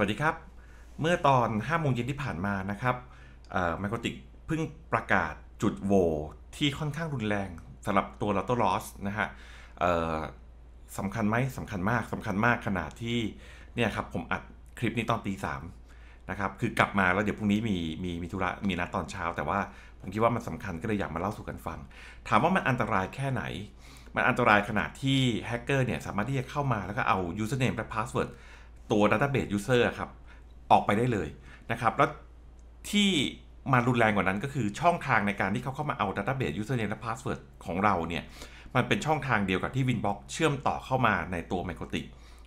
วัสดีครับ เมื่อตอน5โมงเย็นที่ผ่านมานะครับไมโครติกเพิ่งประกาศจุดโวที่ค่อนข้างรุนแรงสำหรับตัวลอตโต้ลอสนะฮะสำคัญไหมสำคัญมากสำคัญมากขนาดที่เนี่ยครับผมอัดคลิปนี้ตอนตีสามนะครับ คือกลับมาแล้วเดี๋ยวพรุ่งนี้มีมีมีธุระมีนัดตอนเช้า แต่ว่าผมคิดว่ามันสำคัญก็เลยอยากมาเล่าสู่กันฟัง ถามว่ามันอันตรายแค่ไหน มันอันตรายขนาดที่แฮกเกอร์เนี่ยสามารถที่จะเข้ามาแล้วก็เอาเซอร์เนมและพาสเวิร์ดตัว Database User ครับออกไปได้เลยนะครับแล้วที่มารุนแรงกว่านั้นก็คือช่องทางในการที่เขาเข้ามาเอา Database Username และ Password ของเราเนี่ยมันเป็นช่องทางเดียวกับที่ Winbox เชื่อมต่อเข้ามาในตัว m i c r o t i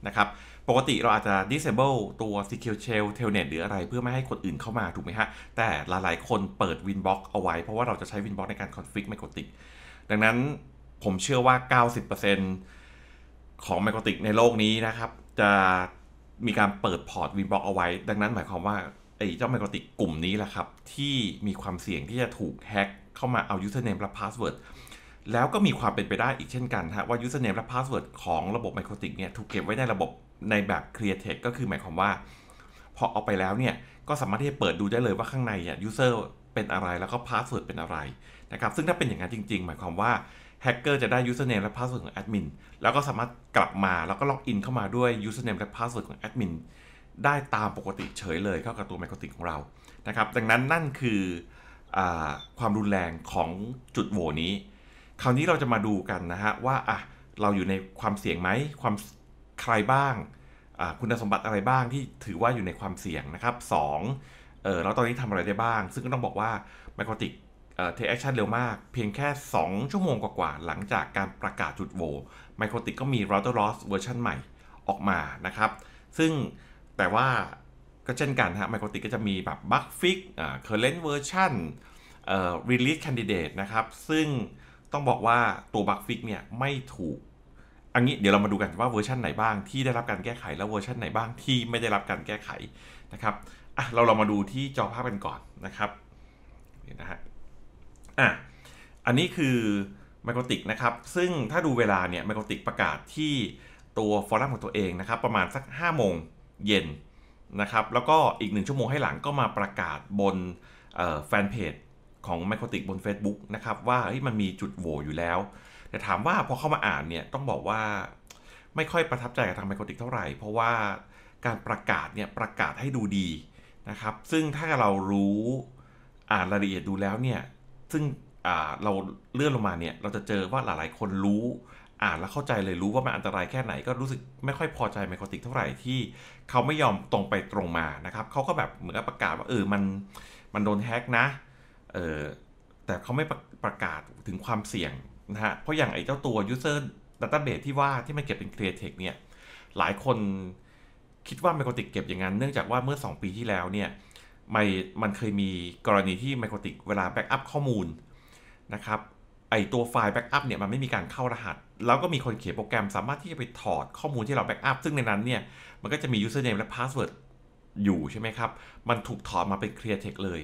นะครับปกติเราอาจจะ disable ตัว Secure Shell Telnet หรืออะไรเพื่อไม่ให้คนอื่นเข้ามาถูกไหมฮะ แต่หลายๆคนเปิด Winbox เอาไว้ เพราะว่าเราจะใช้ Winbox ในการ config m i c r o t i ดังนั้นผมเชื่อว่า90%ของ m i c r o t i ในโลกนี้นะครับ จะมีการเปิดพอร์ตวินบล็อกเอาไว้ ดังนั้นหมายความว่าไอ้เจ้าไมโครติกกลุ่มนี้แหละครับที่มีความเสี่ยงที่จะถูกแฮ็กเข้ามาเอายูเซอร์เนมและพาสเวิร์ดแล้วก็มีความเป็นไปได้อีกเช่นกันฮะว่ายูเซอร์เนมและพาสเวิร์ดของระบบไมโครติกเนี่ย ถูกเก็บไว้ในระบบในแบบ c r e a t e ท t ก็คือหมายความว่าพอเอาไปแล้วเนี่ย ก็สามารถที่จะเปิดดูได้เลยว่าข้างในเนี่ยยูเซอร์เป็นอะไรแล้วก็พาสเวิร์ดเป็นอะไรนะครับซึ่งถ้าเป็นอย่างนั้นจริง ๆ หมายความว่าแฮกเกอร์จะได้ username และ password ของแอดมิน แล้วก็สามารถกลับมาแล้วก็ล็อกอินเข้ามาด้วย username และ password ของแอดมินได้ตามปกติเฉยเลยเข้ากับตัวไมโครติกของเรา นะครับ ดังนั้นนั่นคืออความรุนแรงของจุดโหวนี้ คราวนี้เราจะมาดูกันนะฮะว่าอ่ะเราอยู่ในความเสี่ยงไหม ความใครบ้าง คุณสมบัติอะไรบ้างที่ถือว่าอยู่ในความเสี่ยงนะครับสเออแล้วตอนนี้ทำอะไรได้บ้าง ซึ่งก็ต้องบอกว่าไมโครติกเทคแอคชั่นเร็วมาก เพียงแค่ 2 ชั่วโมงกว่าๆ หลังจากการประกาศจุดโว่ไมโครติกก็มี r o u t e r loss เวอร์ชันใหม่ออกมานะครับ ซึ่งแต่ว่าก็เช่นกันฮะ ไมโครติกก็จะมีแบบบั๊กฟิกเคอร์เรนต์เวอร์ชันเอ่อรีล e สแคนดิเดตนะครับ ซึ่งต้องบอกว่าตัวบั๊กฟิกเนี่ยไม่ถูก อันนี้เดี๋ยวเรามาดูกันว่าเวอร์ชันไหนบ้างที่ได้รับการแก้ไขแล้วเวอร์ชันไหนบ้างที่ไม่ได้รับการแก้ไขนะครับ อ่ะเราเรามาดูที่จอภาพกันก่อนนะครับนี่นะฮะอ่ะอันนี้คือไมโครติกนะครับ ซึ่งถ้าดูเวลาเนี่ยไมโครติกประกาศที่ตัวฟอรัมของตัวเองนะครับ ประมาณสัก5โมงเย็นนะครับ แล้วก็อีก 1 ชั่วโมงให้หลังก็มาประกาศบนแฟนเพจ ของไมโครติกบน Facebook นะครับ ว่ามันมีจุดโหวอยู่แล้ว แต่ถามว่าพอเข้ามาอ่านเนี่ยต้องบอกว่าไม่ค่อยประทับใจกับทางไมโครติกเท่าไหร่ เพราะว่าการประกาศเนี่ยประกาศให้ดูดีนะครับ ซึ่งถ้าเรารู้อ่านรายละเอียดดูแล้วเนี่ยซึ่งเราเลื่อนลงมาเนี่ย เราจะเจอว่าหลายๆคนรู้อ่านแล้วเข้าใจเลยรู้ว่ามันอันตรายแค่ไหนก็รู้สึกไม่ค่อยพอใจไมโครติกเท่าไหร่ที่เขาไม่ยอมตรงไปตรงมานะครับเขาก็แบบเหมือนประกาศว่าเออมันมันโดนแฮกนะเออแต่เขาไม่ประกาศถึงความเสี่ยงนะฮะ เพราะอย่างไอ้เจ้าตัว user database ที่ว่าที่มันเก็บเป็น c r e a t e c เนี่ยหลายคนคิดว่าไมโครติกเก็บอย่างนั้นเนื่องจากว่าเมื่อ 2 ปีที่แล้วเนี่ยมันมันเคยมีกรณีที่ไมโครติกเวลาแบ็กอัพข้อมูลนะครับไอตัวไฟล์แบ็กอัพเนี่ยมันไม่มีการเข้ารหัส แล้วก็มีคนเขียนโปรแกรมสามารถที่จะไปถอดข้อมูลที่เราแบ็กอัพ ซึ่งในนั้นเนี่ยมันก็จะมียูเซอร์เนมและพาสเวิร์ดอยู่ใช่ไหมครับ มันถูกถอดมาเป็นเคลียร์เทคเลย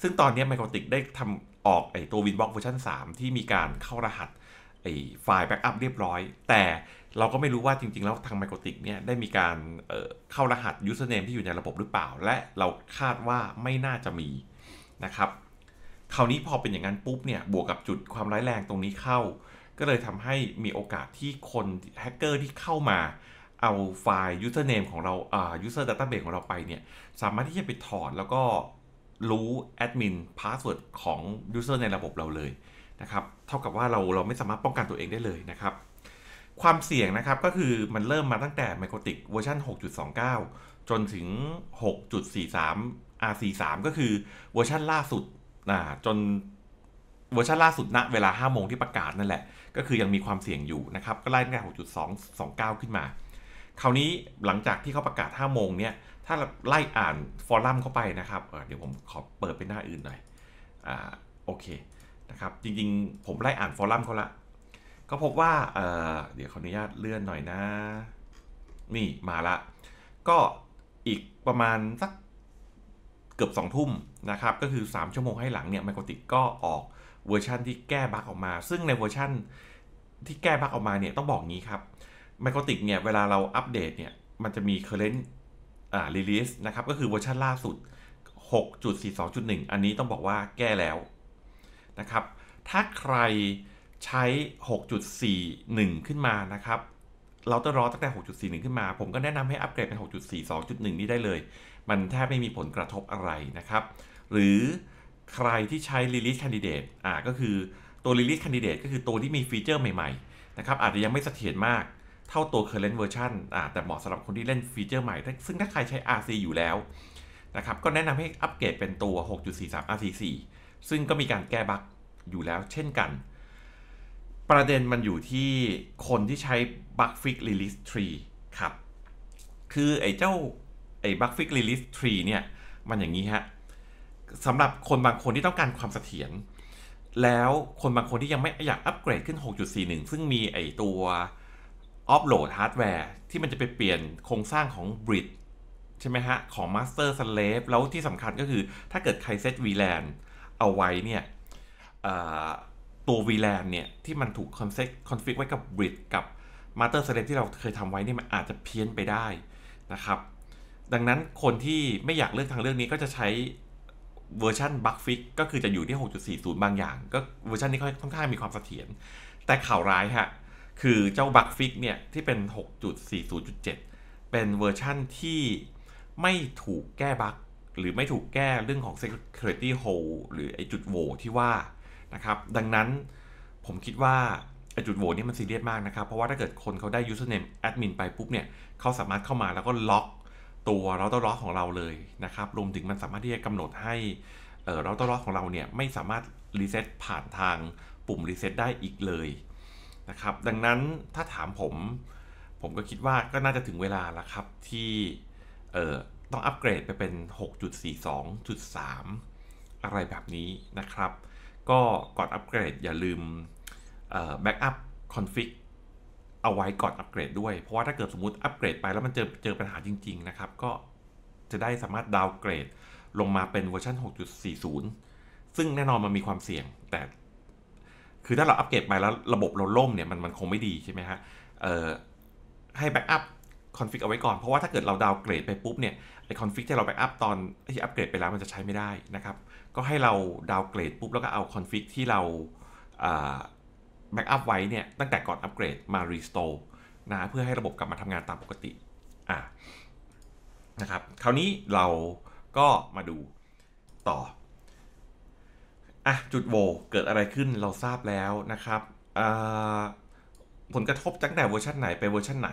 ซึ่งตอนนี้ไมโครติกได้ทำออกไอตัววินบ็อกเวอร์ชัน3ที่มีการเข้ารหัสไฟล์แบ็กอัพเรียบร้อย แต่เราก็ไม่รู้ว่าจริงๆแล้วทางไมโครติกเนี่ยได้มีการเเข้ารหัสเซอร์เนมที่อยู่ในระบบหรือเปล่า และเราคาดว่าไม่น่าจะมีนะครับ คราวนี้พอเป็นอย่างนั้นปุ๊บเนี่ยบวกกับจุดความร้ายแรงตรงนี้เข้า ก็เลยทำให้มีโอกาสที่คนแฮกเกอร์ที่เข้ามาเอาไฟล์ username ของเราอ่า user database ของเราไปเนี่ยสามารถที่จะไปถอดแล้วก็รู้ admin password ของ user ในระบบเราเลยนะครับเท่ากับว่าเราเราไม่สามารถป้องกันตัวเองได้เลยนะครับ ความเสี่ยงนะครับก็คือมันเริ่มมาตั้งแต่ไมโครติกเวอร์ชัน6.29 จนถึง 6.43 RC3 ก็คือเวอร์ชันล่าสุดนะจนเวอร์ชันล่าสุดณ เวลา5 โมงที่ประกาศนั่นแหละ ก็คือยังมีความเสี่ยงอยู่นะครับ ก็ไล่ตั้งแต่6.229 ขึ้นมา คราวนี้หลังจากที่เขาประกาศ 5 โมงเนี่ยถ้าไล่อ่านฟอรั่มเข้าไปนะครับเดี๋ยวผมขอเปิดไปหน้าอื่นหน่อยอ่าโอเคนะครับจริงๆผมไล่อ่านฟอรัมเขาละก็พบว่าเเดี๋ยวขออนุญาตเลื่อนหน่อยนะ นี่มาละก็อีกประมาณสักเกือบ 2 ทุ่มนะครับก็คือ 3 ชั่วโมงให้หลังเนี่ยไมโครติกก็ออกเวอร์ชันที่แก้บั๊กออกมา ซึ่งในเวอร์ชันที่แก้บั๊กออกมาเนี่ยต้องบอกงี้ครับไมโครติกเนี่ยเวลาเราอัปเดตเนี่ยมันจะมี current อ่า release นะครับก็คือเวอร์ชันล่าสุด 6.42.1 อันนี้ต้องบอกว่าแก้แล้วนะครับถ้าใครใช้ 6.41 ขึ้นมานะครับ เราจะรอตั้งแต่ 6.41 ขึ้นมา ผมก็แนะนำให้อัปเกรดเป็น 6.42.1 นี้ได้เลย มันแทบไม่มีผลกระทบอะไรนะครับ หรือใครที่ใช้ Release Candidate อ่า ก็คือตัว Release Candidate ก็คือตัวที่มีฟีเจอร์ใหม่ๆ นะครับ อาจจะยังไม่เสถียรมากเท่าตัว current version อ่า แต่เหมาะสำหรับคนที่เล่นฟีเจอร์ใหม่ ซึ่งถ้าใครใช้ RC อยู่แล้วนะครับ ก็แนะนำให้อัปเกรดเป็นตัว 6.43 RC4 ซึ่งก็มีการแก้บั๊กอยู่แล้วเช่นกัน ประเด็นมันอยู่ที่คนที่ใช้บั๊กฟิกรีลิสทรีครับ คือ ไอ้เจ้าไอ้บั๊กฟิกรีลิสทรีเนี่ย มันอย่างนี้ฮะ สำหรับคนบางคนที่ต้องการความเสถียร แล้วคนบางคนที่ยังไม่อยากอัปเกรดขึ้น 6.41 ซึ่งมีไอ้ตัวออฟโหลดฮาร์ดแวร์ที่มันจะไปเปลี่ยนโครงสร้างของบริดใช่ไหมฮะ ของ Master Slave แล้วที่สำคัญก็คือถ้าเกิดใครเซต VLAN เอาไว้เนี่ยตัววีแลนเนี่ยที่มันถูกคอนเซ็ปคอนฟิกไว้กับบริดกับมาสเตอร์สเลที่เราเคยทำไว้นี่มันอาจจะเพี้ยนไปได้นะครับดังนั้นคนที่ไม่อยากเลือกทางเรื่องนี้ก็จะใช้เวอร์ชันบัคฟิกก็คือจะอยู่ที่ 6.40 บางอย่างก็เวอร์ชันนี้ค่อนข้างมีความเสถียรแต่ข่าวร้ายฮะคือเจ้าบัคฟิกเนี่ยที่เป็น 6.40.7 เป็นเวอร์ชั่นที่ไม่ถูกแก้บัคหรือไม่ถูกแก้เรื่องของ security hole หรือไอจุดโหวที่ว่านะครับดังนั้นผมคิดว่าไอจุดโหวนี่มันซีเรียสมากนะครับ เพราะว่าถ้าเกิดคนเขาได้ username admin ไปปุ๊บเนี่ยเขาสามารถเข้ามาแล้วก็ล็อกตัวเราต e r ล็อกของเราเลยนะครับ รวมถึงมันสามารถที่จะกำหนดให้เราต e r ล็อกของเราเนี่ยไม่สามารถรีเซ็ตผ่านทางปุ่มรีเซ็ตได้อีกเลยนะครับ ดังนั้นถ้าถามผม ผมก็คิดว่าก็น่าจะถึงเวลาแล้วครับที่ต้องอัปเกรดไปเป็น 6.42.3 อะไรแบบนี้นะครับ ก็ก่อนอัปเกรดอย่าลืมแบ็กอัพคอนฟิกเอาไว้ก่อนอัปเกรดด้วย เพราะว่าถ้าเกิดสมมติอัปเกรดไปแล้วมันเจอเจอปัญหาจริงๆนะครับก็จะได้สามารถดาวเกรดลงมาเป็นเวอร์ชัน6.40 ซึ่งแน่นอนมันมีความเสี่ยงแต่คือถ้าเราอัปเกรดไปแล้วระบบเราล่มเนี่ยมันมันคงไม่ดีใช่ไหมฮะให้แบ็กอัพคอนฟิกเอาไว้ก่อน เพราะว่าถ้าเกิดเราดาวเกรดไปปุ๊บเนี่ย ไอคอนฟิกที่เราไปอัพตอนที่อัปเกรดไปแล้วมันจะใช้ไม่ได้นะครับ ก็ให้เราดาวเกรดปุ๊บแล้วก็เอาคอนฟิกที่เราแบ็กอัพไว้เนี่ยตั้งแต่ก่อนอัปเกรดมารีสโตร์นะเพื่อให้ระบบกลับมาทำงานตามปกติอ่นะครับ คราวนี้เราก็มาดูต่อ อ่ะจุดโวเกิดอะไรขึ้นเราทราบแล้วนะครับ ผลกระทบตั้งแต่เวอร์ชันไหนไปเวอร์ชันไหน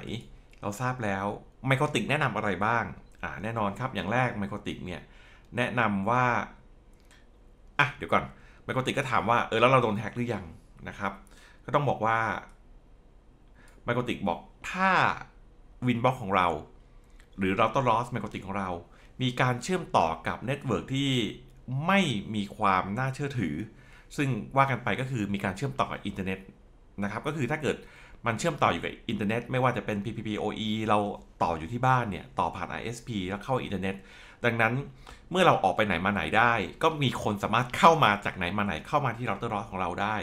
เราทราบแล้วไมโครติกแนะนำอะไรบ้างอ่าแน่นอนครับอย่างแรกไมโครติกเนี่ยแนะนำว่าอ่ะเดี๋ยวก่อนไมโครติกก็ถามว่าเออแล้วเราโดนแฮกหรือยังนะครับก็ต้องบอกว่าไมโครติกบอกถ้าวินบ็อกของเราหรือเราต้องลอสไมโครติกของเรา มีการเชื่อมต่อกับเน็ตเวิร์กที่ไม่มีความน่าเชื่อถือ ซึ่งว่ากันไปก็คือมีการเชื่อมต่อกับอินเทอร์เน็ตนะครับก็คือถ้าเกิดมันเชื่อมต่ออยู่กับอินเทอร์เน็ตไม่ว่าจะเป็น PPPoE เราต่ออยู่ที่บ้านเนี่ยต่อผ่าน ISP แล้วเข้าอินเทอร์เน็ต ดังนั้นเมื่อเราออกไปไหนมาไหนได้ ก็มีคนสามารถเข้ามาจากไหนมาไหนเข้ามาที่เราเตอร์รอของเราได้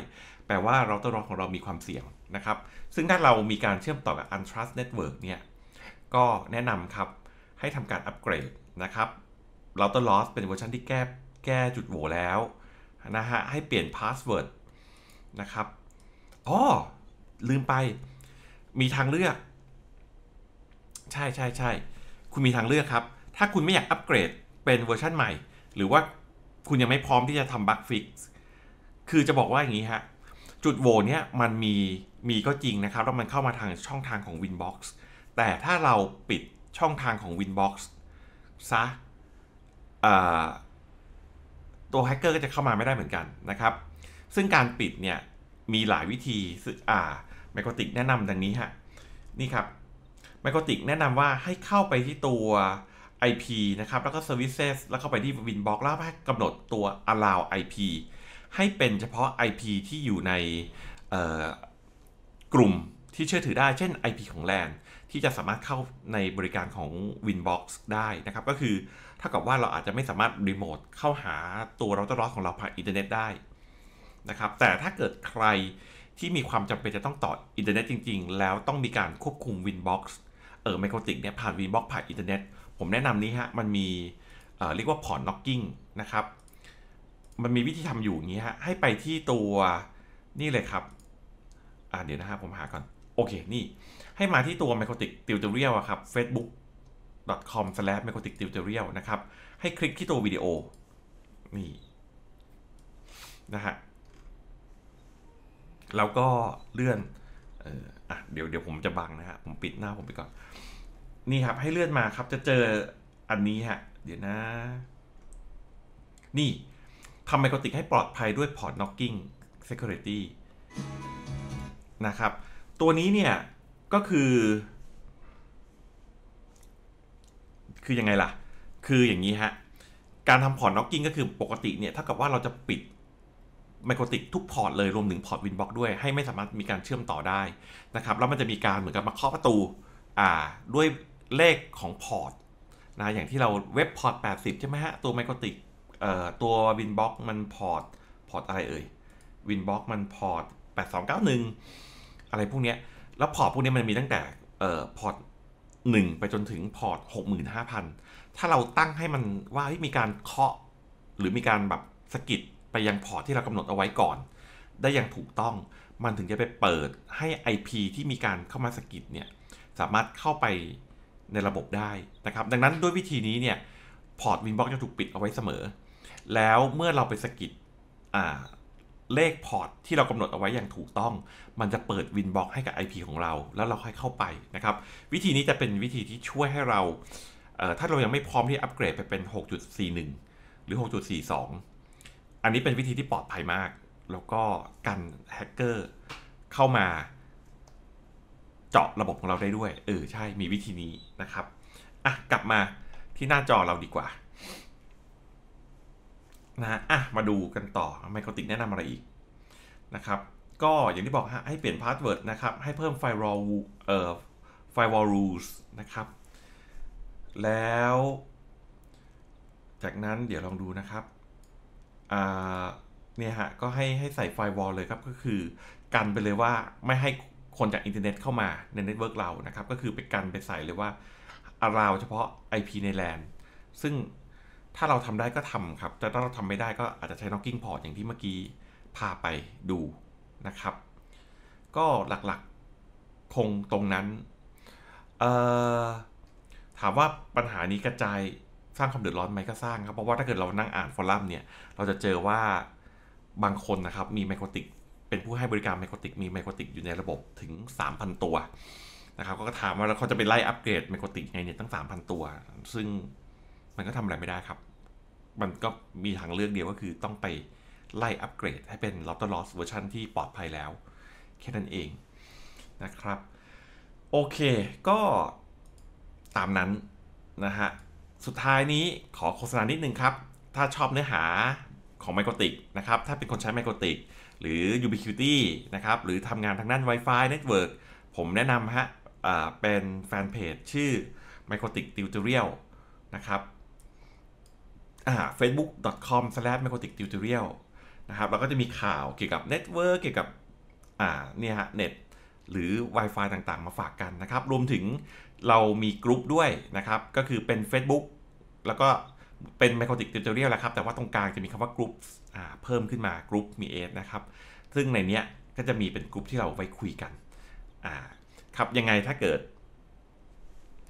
แปลว่าเราเตอร์รอของเรามีความเสี่ยงนะครับ ซึ่งถ้าเรามีการเชื่อมต่อกับ Untrust Network เนี่ยก็แนะนำครับให้ทำการอัปเกรดนะครับเราเตอร์ลอสเป็นเวอร์ชันที่แก้แก้จุดโหวแล้วนะฮะให้เปลี่ยนพาสเวิร์ดนะครับอ๋อลืมไป มีทางเลือก ใช่ใช่ใช่คุณมีทางเลือกครับ ถ้าคุณไม่อยากอัปเกรดเป็นเวอร์ชันใหม่ หรือว่าคุณยังไม่พร้อมที่จะทำบัคฟิกคือจะบอกว่าอย่างนี้ฮะจุดโวเนี้ยมันมี มีก็จริงนะครับ แล้วมันเข้ามาทางช่องทางของ Winbox แต่ถ้าเราปิดช่องทางของ Winbox ซะตัวแฮกเกอร์ก็จะเข้ามาไม่ได้เหมือนกันนะครับ ซึ่งการปิดเนี่ยมีหลายวิธี อ่าไมโครติกแนะนำดังนี้ฮะนี่ครับไมโครติกแนะนำว่าให้เข้าไปที่ตัว IP นะครับแล้วก็ Services แล้วเข้าไปที่ Winbox แล้วให้กำหนดตัว allow IP ให้เป็นเฉพาะ IP ที่อยู่ในกลุ่มที่เชื่อถือได้ เช่น IP ของ LAN ที่จะสามารถเข้าในบริการของ Winbox ได้นะครับก็คือเท่ากับว่าเราอาจจะไม่สามารถรีโมทเข้าหาตัวเราเตอร์ของเราผ่านอินเทอร์เน็ตได้นะครับแต่ถ้าเกิดใครที่มีความจำเป็นจะต้องต่ออินเทอร์เน็ตจริงๆ แล้วต้องมีการควบคุม Winbox เออไมโครติกเนี่ยผ่าน Winbox ผ่านอินเทอร์เน็ตผมแนะนำนี้ฮะมันมีเรียกว่าพอร์ตน็อกกิ้งนะครับ มันมีวิธีทำอยู่อย่างนี้ฮะให้ไปที่ตัวนี่เลยครับอ่าเดี๋ยวนะครับผมหาก่อน โอเคนี่ ให้มาที่ตัวไม m i c ติ t i c t เ t o รียลครับ facebook.com/microtic-tutorial s s l a h นะครับ ให้คลิกที่ตัววิดีโอนี่นะฮะแล้วก็เลื่อน เอออ่ะ เดี๋ยวเดี๋ยวผมจะบังนะฮะ ผมปิดหน้าผมไปก่อน นี่ครับให้เลื่อนมาครับ จะเจออันนี้ฮะ เดี๋ยวนะ นี่ ทำไมกติกให้ปลอดภัยด้วยพอร์ต Knocking Security นะครับ ตัวนี้เนี่ย ก็คือ คือยังไงล่ะ คืออย่างนี้ฮะ การทำพอร์ตน็อกกิ้งก็คือปกติเนี่ยเท่ากับว่าเราจะปิดไมโครติกทุกพอร์ตเลยรวมถึงพอร์ตวินบ็อกด้วย ให้ไม่สามารถมีการเชื่อมต่อได้นะครับแล้วมันจะมีการเหมือนกับมาเคาะประตูอ่าด้วยเลขของพอร์ตนะอย่างที่เราเว็บพอร์ต 80 ใช่ไหมฮะตัวไมโครติกเอ่อตัววินบ็อกมันพอร์ต พอร์ตอะไรเอ่ยวินบ็อกมันพอร์ต 8291 อะไรพวกเนี้ยแล้วพอร์ตพวกนี้มันมีตั้งแต่เอ่อพอร์ต 1 ไปจนถึงพอร์ต 65,000 ถ้าเราตั้งให้มันว่ามีการเคาะหรือมีการแบบสกิดไปยังพอร์ตที่เรากำหนดเอาไว้ก่อนได้อย่างถูกต้อง มันถึงจะไปเปิดให้ IP ที่มีการเข้ามาสกิดเนี่ยสามารถเข้าไปในระบบได้นะครับ ดังนั้นด้วยวิธีนี้เนี่ยพอร์ตวินบ็อกจะถูกปิดเอาไว้เสมอ แล้วเมื่อเราไปสกิดเลขพอร์ตที่เรากำหนดเอาไว้อย่างถูกต้อง มันจะเปิดวินบ็อกให้กับ IP ของเรา แล้วเราค่อยเข้าไปนะครับ วิธีนี้จะเป็นวิธีที่ช่วยให้เราถ้าเรายังไม่พร้อมที่อัปเกรดไปเป็น 6.41 หรือ 6.42อันนี้เป็นวิธีที่ปลอดภัยมาก แล้วก็กันแฮกเกอร์เข้ามา เจาะระบบของเราได้ด้วย เออ ใช่มีวิธีนี้นะครับ อ่ะ กลับมาที่หน้าจอเราดีกว่านะ อ่ะ มาดูกันต่อไมโครติกแนะนำอะไรอีกนะครับ ก็อย่างที่บอกฮะให้เปลี่ยนพาสเวิร์ดนะครับ ให้เพิ่มไฟวอลเอ่อไฟวอลรูสนะครับ แล้ว จากนั้นเดี๋ยวลองดูนะครับเนี่ยฮะ ก็ให้ให้ใส่ไฟวอลเลยครับ ก็คือกันไปเลยว่าไม่ให้คนจากอินเทอร์เน็ตเข้ามาในเน็ตเวิร์กเรานะครับ ก็คือไปกันไปใส่เลยว่าอาราว เฉพาะ IP ในแลนซึ่งถ้าเราทำได้ก็ทำครับ แต่ถ้าเราทำไม่ได้ก็อาจจะใช้ knocking port อย่างที่เมื่อกี้ พาไปดูนะครับ ก็หลักๆคงตรงนั้นถามว่าปัญหานี้กระจายสร้างความเดือดร้อนไหมก็สร้างครับ เพราะว่าถ้าเกิดเรานั่งอ่านฟอรัมเนี่ย เราจะเจอว่าบางคนนะครับมีไมโครติกเป็นผู้ให้บริการไมโครติกมีไมโครติกอยู่ในระบบถึง 3,000 ตัว นะครับก็ถามว่าแล้วเขาจะไปไล่อัปเกรดไมโครติกไงเนี่ยตั้ง 3,000 ตัว ซึ่งมันก็ทำอะไรไม่ได้ครับ มันก็มีทางเลือกเดียวก็คือต้องไปไล่อัปเกรดให้เป็นอตเตอร์ลอสเวอร์ชันที่ปลอดภัยแล้วแค่นั้นเองนะครับโอเค ก็ตามนั้นนะฮะสุดท้ายนี้ขอโฆษณานิดนึงครับ ถ้าชอบเนื้อหาของไมโครติกนะครับ ถ้าเป็นคนใช้ไมโครติกหรือ Ubiquity นะครับ หรือทำงานทางด้าน Wi-Fi Network ผมแนะนำฮะเป็นแฟนเพจชื่อ Microtic Tutorial นะครับ f a c e b o o k c o m m i c r o t i k tutorial นะครับเราก็จะมีข่าวเกี่ยวกับเน็ตเวิร์กเกี่ยวกับอ่าเนี่ยฮะเน็ตหรือ Wi-Fi ต่าง ๆ มาฝากกันนะครับ รวมถึงเรามีกลุ่มด้วยนะครับ ก็คือเป็น Facebook แล้วก็เป็น m ม c r o t i c t u t o r i a l แลลวครับ แต่ว่าตรงกลางจะมีคำว่ากลุ่มเพิ่มขึ้นมากลุ่มมีเอสนะครับ ซึ่งในนี้ก็จะมีเป็นกลุ่มที่เราไว้คุยกันครับยังไงถ้าเกิด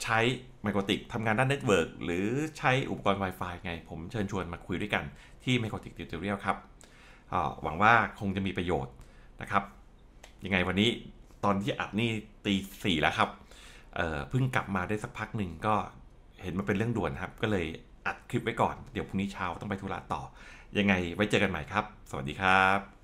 ใช้ไมโครติกทำงานด้านเน็ตเวิร์กหรือใช้อุปกรณ์ Wi-Fi ไง ผมเชิญชวนมาคุยด้วยกันที่ไม c r o t i c t u t เรียลครับหวังว่าคงจะมีประโยชน์นะครับยังไงวันนี้ตอนที่อัดนี่ตีสี่แล้วครับเพิ่งกลับมาได้สักพักหนึ่ง ก็เห็นมันเป็นเรื่องด่วนครับ ก็เลยอัดคลิปไว้ก่อนเดี๋ยวพรุ่งนี้เช้าต้องไปธุระต่อ ยังไงไว้เจอกันใหม่ครับ สวัสดีครับ